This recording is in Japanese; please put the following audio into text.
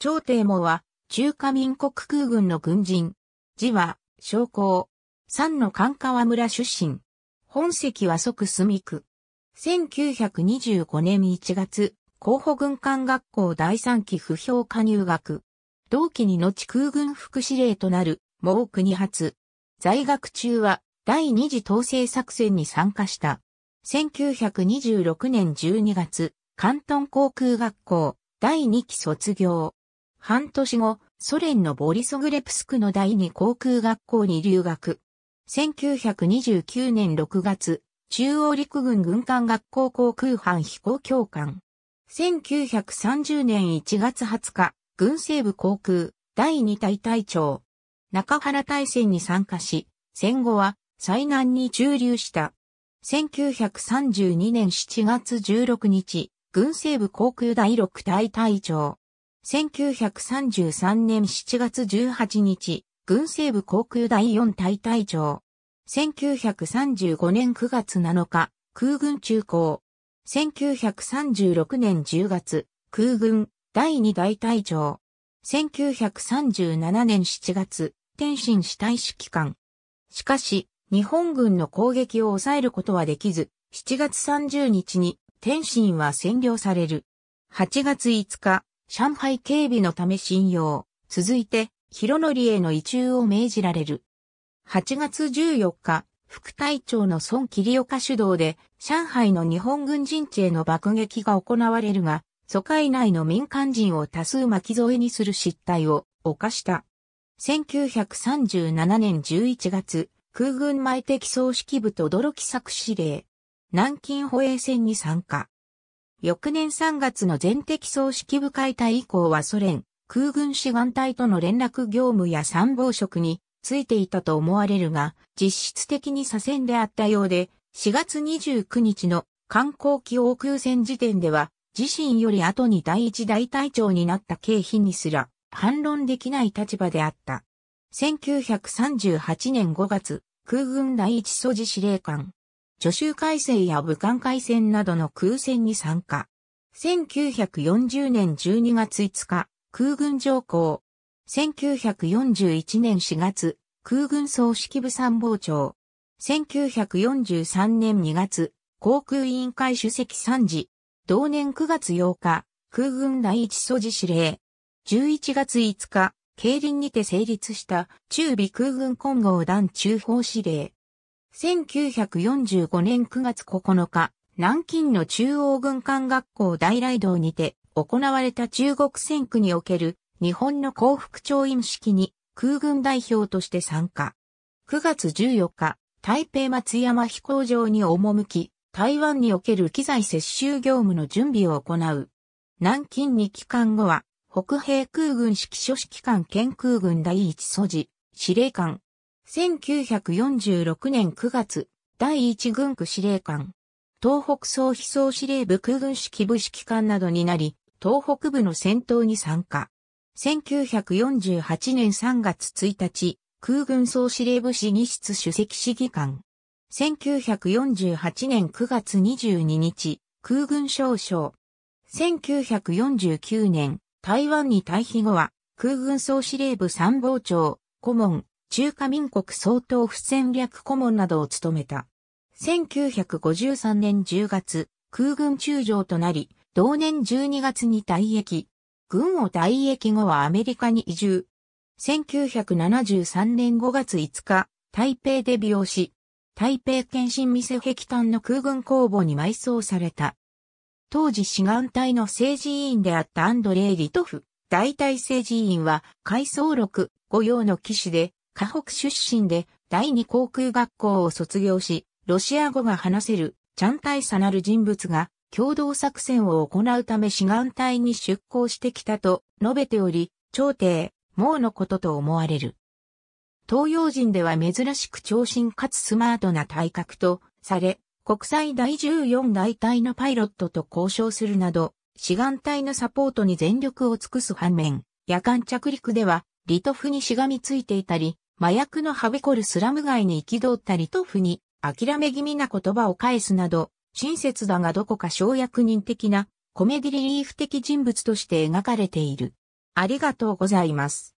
朝帝もは、中華民国空軍の軍人。字は、将校。三の関川村出身。本籍は即住区。1925年1月、候補軍艦学校第三期不評加入学。同期に後空軍副司令となる、毛国発。在学中は、第二次統制作戦に参加した。1926年12月、関東航空学校、第2期卒業。半年後、ソ連のボリソグレプスクの第二航空学校に留学。1929年6月、中央陸軍軍艦学校航空班飛行教官。1930年1月20日、軍西部航空第2隊隊長。中原大戦に参加し、戦後は災難に駐留した。1932年7月16日、軍西部航空第6隊隊長。1933年7月18日、軍西部航空第4大隊長。1935年9月7日、空軍中校。1936年10月、空軍第2大隊長。1937年7月、天津市大使機関。しかし、日本軍の攻撃を抑えることはできず、7月30日に天津は占領される。8月5日、上海警備のため信用、続いて、広則への移中を命じられる。8月14日、副隊長の孫桐岡主導で、上海の日本軍陣地への爆撃が行われるが、疎開内の民間人を多数巻き添えにする失態を犯した。1937年11月、空軍前敵総指揮部と泥木作司令、南京保衛戦に参加。翌年3月の全敵総指揮部解体以降はソ連、空軍志願隊との連絡業務や参謀職についていたと思われるが、実質的に左遷であったようで、4月29日の観光機応空戦時点では、自身より後に第一大隊長になった経費にすら反論できない立場であった。1938年5月、空軍第一素地司令官、著州海戦や武漢海戦などの空戦に参加。1940年12月5日、空軍上校。1941年4月、空軍総指揮部参謀長。1943年2月、航空委員会主席参事。同年9月8日、空軍第一素地指令。11月5日、競輪にて成立した中美空軍混合団中方指令。1945年9月9日、南京の中央軍艦学校大雷堂にて行われた中国戦区における日本の幸福調印式に空軍代表として参加。9月14日、台北松山飛行場に赴き、台湾における機材接収業務の準備を行う。南京に帰還後は、北平空軍指揮所指揮官兼空軍第一素地、司令官、1946年9月、第一軍区司令官、東北総飛総司令部空軍指揮部指揮官などになり、東北部の戦闘に参加。1948年3月1日、空軍総司令部市議室主席市議官。1948年9月22日、空軍少将。1949年、台湾に退避後は、空軍総司令部参謀長、顧問、中華民国総統府戦略顧問などを務めた。1953年10月、空軍中将となり、同年12月に退役。軍を退役後はアメリカに移住。1973年5月5日、台北で美容し、台北県新店壁端の空軍工房に埋葬された。当時志願隊の政治委員であったアンドレイ・リトフ、大体政治委員は、回想録、御用の騎士で、河北出身で第二航空学校を卒業し、ロシア語が話せるチャン大佐なる人物が共同作戦を行うため志願隊に出向してきたと述べており、朝廷、毛のことと思われる。東洋人では珍しく長身かつスマートな体格とされ、国際第14大隊のパイロットと交渉するなど、志願隊のサポートに全力を尽くす反面、夜間着陸では、リトフにしがみついていたり、麻薬のはびこるスラム街に憤ったりとふに、諦め気味な言葉を返すなど、親切だがどこか小役人的なコメディリリーフ的人物として描かれている。ありがとうございます。